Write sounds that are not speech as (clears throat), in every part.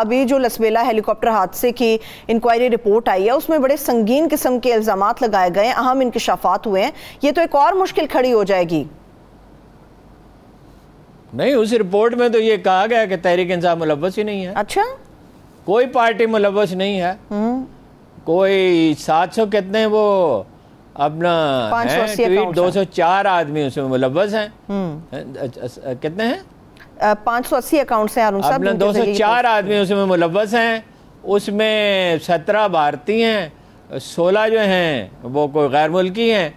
अभी जो लसबेला हेलीकॉप्टर हादसे की इंक्वायरी रिपोर्ट आई है उसमें बड़े संगीन किस्म के इल्जाम लगाए गए हैं अहम इंकशाफात हुए हैं ये तो एक और मुश्किल खड़ी हो जाएगी नहीं उस रिपोर्ट में तो ये कहा गया कि तहरीक इंसाफ मुलवस ही नहीं है अच्छा कोई पार्टी मुलवस नहीं है हम्म। कोई सात सौ कितने वो अपना दो सौ चार आदमी उसमें मुलवस है हम्म। अच्छा, कितने हैं पाँच सौ अस्सी अकाउंट्स हैं साहब दो सौ चार आदमी उसमें मुलवस हैं उसमें सत्रह भारतीय हैं सोलह जो हैं वो कोई गैर मुल्की हैं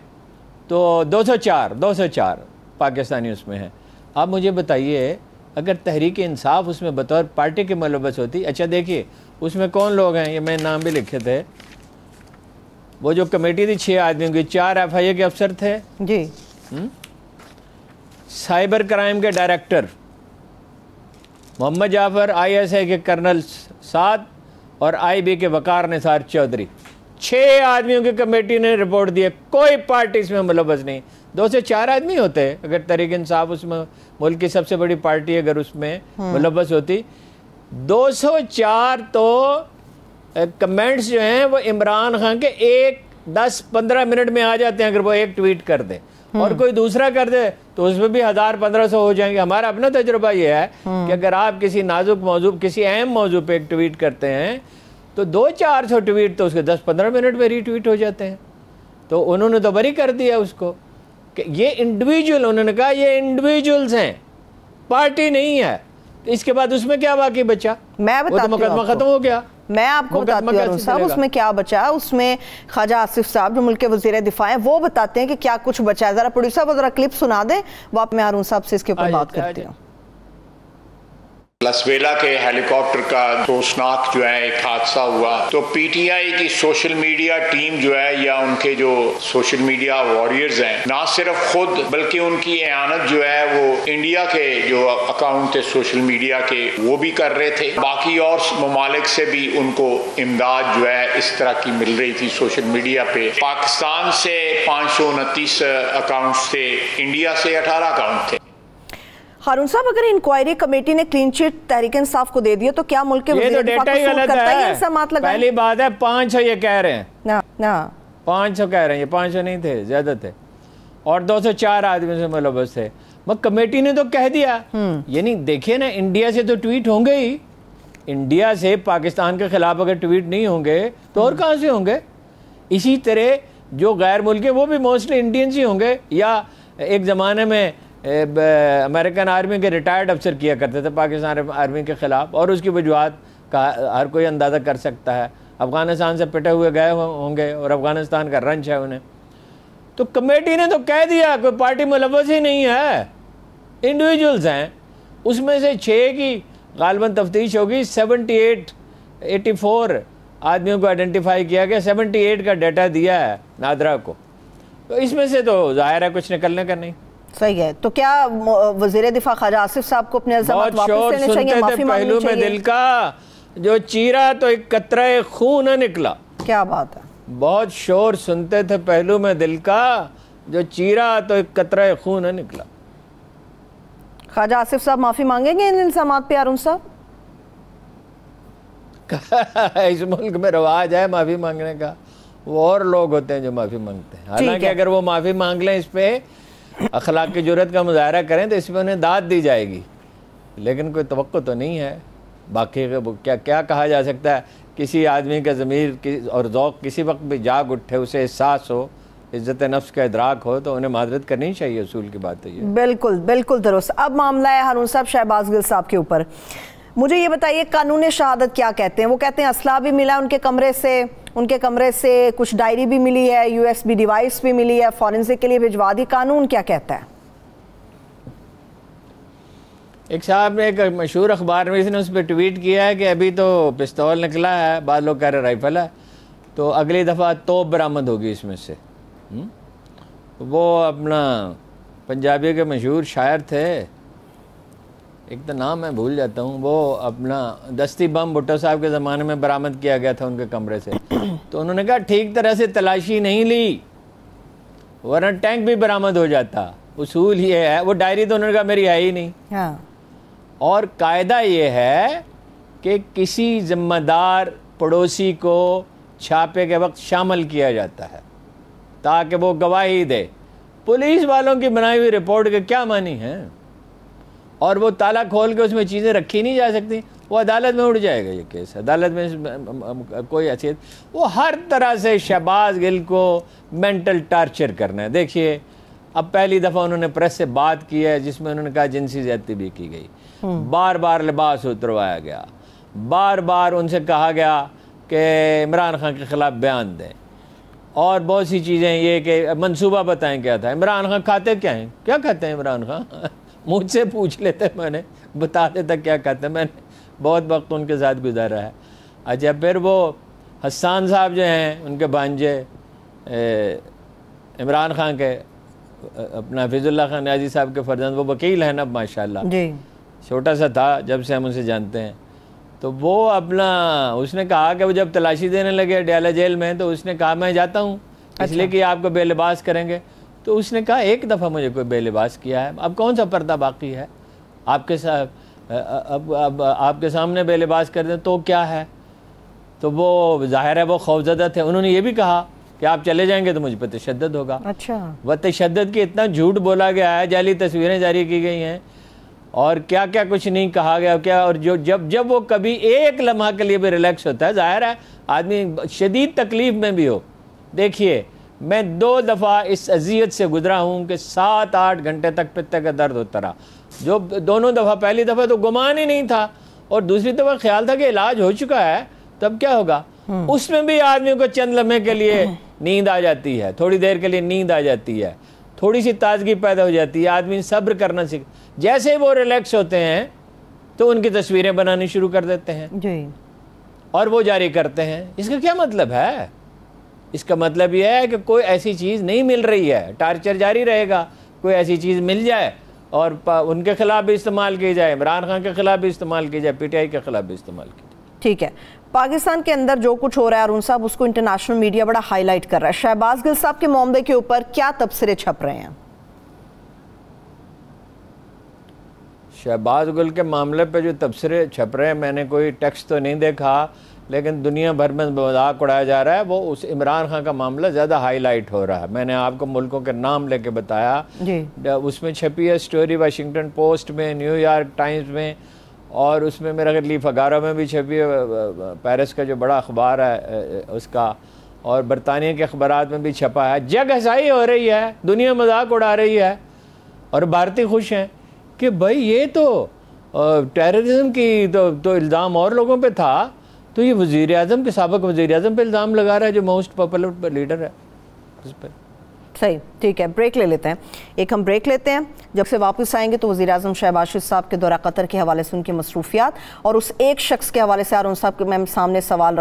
तो दो सौ चार दो सौ चार पाकिस्तानी उसमें हैं आप मुझे बताइए अगर तहरीक इंसाफ उसमें बतौर पार्टी के मुलवस होती अच्छा देखिए उसमें कौन लोग हैं ये मैंने नाम भी लिखे थे वो जो कमेटी थी छः आदमियों की चार एफ आई ए के अफसर थे जी हम्म? साइबर क्राइम के डायरेक्टर मोहम्मद जाफ़र आईएसए के कर्नल साद और आईबी के वकार निसार चौधरी छः आदमियों की कमेटी ने रिपोर्ट दिए कोई पार्टी इसमें मुलवस नहीं दो से चार आदमी होते हैं अगर तरीक इंसाफ उसमें मुल्क की सबसे बड़ी पार्टी अगर उसमें हम्म। मुलवस होती 204 तो कमेंट्स जो हैं वो इमरान खान के एक दस पंद्रह मिनट में आ जाते हैं अगर वो एक ट्वीट कर दें और हम्म। कोई दूसरा कर दे तो उसमें भी हज़ार पंद्रह सौ हो जाएंगे हमारा अपना तजुर्बा यह है हम्म। कि अगर आप किसी नाजुक मौजूद किसी अहम मौजू पर एक ट्वीट करते हैं तो दो चार सौ ट्वीट तो उसके दस पंद्रह मिनट में रीट्वीट हो जाते हैं तो उन्होंने तो बरी कर दिया उसको कि ये इंडिविजुअल उन्होंने कहा ये इंडिविजुअल्स हैं पार्टी नहीं है तो इसके बाद उसमें क्या बाकी बचा मैं वो तो मुकदमा ख़त्म हो गया मैं आपको बताती हूँ साहब उसमें क्या बचा उसमें ख्वाजा आसिफ साहब जो मुल्क के वजीर दिफा है वो बताते हैं कि क्या कुछ बचा है ज़रा प्रोड्यूसर वो ज़रा क्लिप सुना दें वो आप मैं अरुण साहब से इसके ऊपर बात करती हूँ लसवेला के हेलीकॉप्टर का दोषनाक जो है एक हादसा हुआ तो पीटीआई की सोशल मीडिया टीम जो है या उनके जो सोशल मीडिया वॉरियर्स हैं ना सिर्फ खुद बल्कि उनकी एनत जो है वो इंडिया के जो अकाउंट थे सोशल मीडिया के वो भी कर रहे थे बाकी और ममालिक से भी उनको इमदाद जो है इस तरह की मिल रही थी सोशल मीडिया पे पाकिस्तान से पाँच सौ उनतीस अकाउंट्स थे इंडिया से अठारह अकाउंट थे हारून साहब अगर इंक्वायरी कमेटी ने क्लीन चिट तहरीक इंसाफ को दे दिया तो क्या मुल्क तो डेटा ही गलत है पहली बात है पाँच सौ ये कह रहे हैं पांच सौ कह रहे हैं ये पांच सौ नहीं थे ज्यादा थे और दो सौ चार आदमी से मुलबस थे मगर कमेटी ने तो कह दिया हम्म। ये नहीं देखिए ना इंडिया से तो ट्वीट होंगे ही इंडिया से पाकिस्तान के खिलाफ अगर ट्वीट नहीं होंगे तो और हम्म। कहाँ से होंगे इसी तरह जो गैर मुल्क हैं वो भी मोस्टली इंडियंस ही होंगे या एक ज़माने में अमेरिकन आर्मी के रिटायर्ड अफसर किया करते थे पाकिस्तान आर्मी के ख़िलाफ़ और उसकी वजूहत का हर कोई अंदाज़ा कर सकता है अफ़गानिस्तान से पिटे हुए गए होंगे और अफ़गानिस्तान का रंच है उन्हें तो कमेटी ने तो कह दिया कोई पार्टी मुलवस ही नहीं है इंडिविजुअल्स हैं उसमें से छः की गालबन तफ्तीश होगी सेवनटी एट एटी फोर आदमियों को आइडेंटिफाई किया गया सेवनटी एट का डाटा दिया है नादरा को तो इसमें से तो ज़ाहिर है कुछ निकलने का नहीं सही है तो क्या वजीर दिफा खाजा आसिफ साहब को अपने पहलू में दिल का जो चीरा तो एक कतरा खून निकला क्या बात है बहुत शोर सुनते थे पहलू में दिल का जो चीरा तो एक कतरा खून निकला ख्वाजा आसिफ साहब माफी मांगेंगे इन इल्जाम पे अरुण साहब (laughs) इस मुल्क में रवाज है माफी मांगने का वो और लोग होते हैं जो माफी मांगते हैं हालांकि है। अगर वो माफी मांग लें इस पे अखलाक की जरूरत का मुजाहरा करें तो इसमें उन्हें दाद दी जाएगी लेकिन कोई तो तो नहीं है बाकी क्या क्या कहा जा सकता है किसी आदमी का ज़मीर और ओक़ किसी वक्त भी जाग उठे उसे एहसास हो इज़्ज़त नफ्स का इदराक हो तो उन्हें माजरत करनी चाहिए असूल की बात तो है ये बिल्कुल बिल्कुल दुरुस्त अब मामला है हारून साहब शहबाज गिल साहब के ऊपर मुझे ये बताइए कानून शहादत क्या कहते हैं वो कहते हैं असला भी मिला उनके कमरे से उनके कमरे से कुछ डायरी भी मिली है यूएसबी डिवाइस भी मिली है फॉरेंसिक के लिए भिजवा दी कानून क्या कहता है एक साहब ने एक मशहूर अखबार में इसने उस पर ट्वीट किया है कि अभी तो पिस्तौल निकला है बाद लोग कह रहे राइफल है तो अगली दफ़ा तोप बरामद होगी इसमें से हुँ? हम्म? वो अपना पंजाबी के मशहूर शायर थे एक तो नाम मैं भूल जाता हूँ वो अपना दस्ती बम भुट्टो साहब के ज़माने में बरामद किया गया था उनके कमरे से (clears throat) तो उन्होंने कहा ठीक तरह से तलाशी नहीं ली वरना टैंक भी बरामद हो जाता उसूल ये है वो डायरी तो उन्होंने कहा मेरी है ही नहीं हाँ। और कायदा ये है कि किसी जिम्मेदार पड़ोसी को छापे के वक्त शामिल किया जाता है ताकि वो गवाही दे पुलिस वालों की बनाई हुई रिपोर्ट के क्या मानी है और वो ताला खोल के उसमें चीज़ें रखी नहीं जा सकती वो अदालत में उड़ जाएगा ये केस अदालत में कोई हैसियत वो हर तरह से शहबाज गिल को मेंटल टार्चर करना है देखिए अब पहली दफ़ा उन्होंने प्रेस से बात की है जिसमें उन्होंने कहा जिनसी ज्यादती भी की गई हम्म। बार बार लिबास उतरवाया गया बार बार उनसे कहा गया कि इमरान खान के ख़िलाफ़ बयान दें और बहुत सी चीज़ें ये कि मनसूबा बताएं क्या था इमरान खान खाते क्या हैं क्या खाते हैं इमरान खान (laughs) मुझसे पूछ लेते मैंने बता देता क्या कहते मैंने बहुत वक्त उनके साथ गुजारा है अच्छा फिर वो हसान साहब जो हैं उनके भांजे इमरान खान के अपना फिजुल्ला खान न्याजी साहब के फर्जंद वो वकील हैं ना माशाल्लाह छोटा सा था जब से हम उसे जानते हैं तो वो अपना उसने कहा कि वो जब तलाशी देने लगे अडियाला जेल में तो उसने कहा मैं जाता हूँ अच्छा। इसलिए कि आपको बेलिबास करेंगे तो उसने कहा एक दफ़ा मुझे कोई बेलिबास किया है अब कौन सा पर्दा बाकी है आपके साथ अब अब आपके सामने बेलिबास कर दें तो क्या है तो वो जाहिर है वो खौफजदा थे उन्होंने ये भी कहा कि आप चले जाएंगे तो मुझ पर तशद होगा अच्छा वह तशद की इतना झूठ बोला गया है जाली तस्वीरें जारी की गई हैं और क्या क्या कुछ नहीं कहा गया क्या और जो जब जब वो कभी एक लम्हा के लिए भी रिलैक्स होता है जाहिर है आदमी शदीद तकलीफ़ में भी हो देखिए मैं दो दफ़ा इस अजियत से गुजरा हूँ कि सात आठ घंटे तक पित्ते का दर्द होता रहा जो दोनों दफ़ा पहली दफ़ा तो गुमान ही नहीं था और दूसरी दफ़ा ख्याल था कि इलाज हो चुका है तब क्या होगा हम्म। उसमें भी आदमी को चंद लम्हे के लिए हम्म। नींद आ जाती है थोड़ी देर के लिए नींद आ जाती है थोड़ी सी ताजगी पैदा हो जाती है आदमी सब्र करना सीख जैसे ही वो रिलैक्स होते हैं तो उनकी तस्वीरें बनानी शुरू कर देते हैं जी और वो जारी करते हैं इसका क्या मतलब है इसका मतलब यह है कि कोई ऐसी चीज़ नहीं मिल रही है टार्चर जारी रहेगा कोई ऐसी चीज़ मिल जाए और उनके खिलाफ भी इस्तेमाल की जाए इमरान खान के खिलाफ भी इस्तेमाल की जाए पीटीआई के खिलाफ भी इस्तेमाल की जाए ठीक है पाकिस्तान के अंदर जो कुछ हो रहा है अरुण साहब उसको इंटरनेशनल मीडिया बड़ा हाईलाइट कर रहा है शहबाज गिल साहब के मामले के ऊपर क्या तबसरे छप रहे हैं शहबाज गुल के मामले पे जो तबसरे छप रहे हैं मैंने कोई टेक्स्ट तो नहीं देखा लेकिन दुनिया भर में मजाक उड़ाया जा रहा है वो उस इमरान खान का मामला ज़्यादा हाईलाइट हो रहा है मैंने आपको मुल्कों के नाम लेके बताया उसमें छपी है स्टोरी वाशिंगटन पोस्ट में न्यूयॉर्क टाइम्स में और उसमें मेरा लीफ अगारह में भी छपी है पेरिस का जो बड़ा अखबार है उसका और बरतानिया के अखबार में भी छपा है जग हसाई हो रही है दुनिया मजाक उड़ा रही है और भारतीय खुश हैं कि भाई ये तो टेररिज्म की तो, तो इल्ज़ाम और लोगों पे था तो ये वज़ी अजम के सबक वज़ी अजम पर इल्ज़ाम लगा रहा है जो मोस्ट पॉपुलर लीडर है उस पर सही ठीक है ब्रेक ले लेते हैं एक हम ब्रेक लेते हैं जब से वापस आएंगे तो वजी अजम शहबाज साहब के दौरा कतर के हवाले से उनकी मसरूफियात और उस एक शख्स के हवाले से आर साहब के मैम सामने सवाल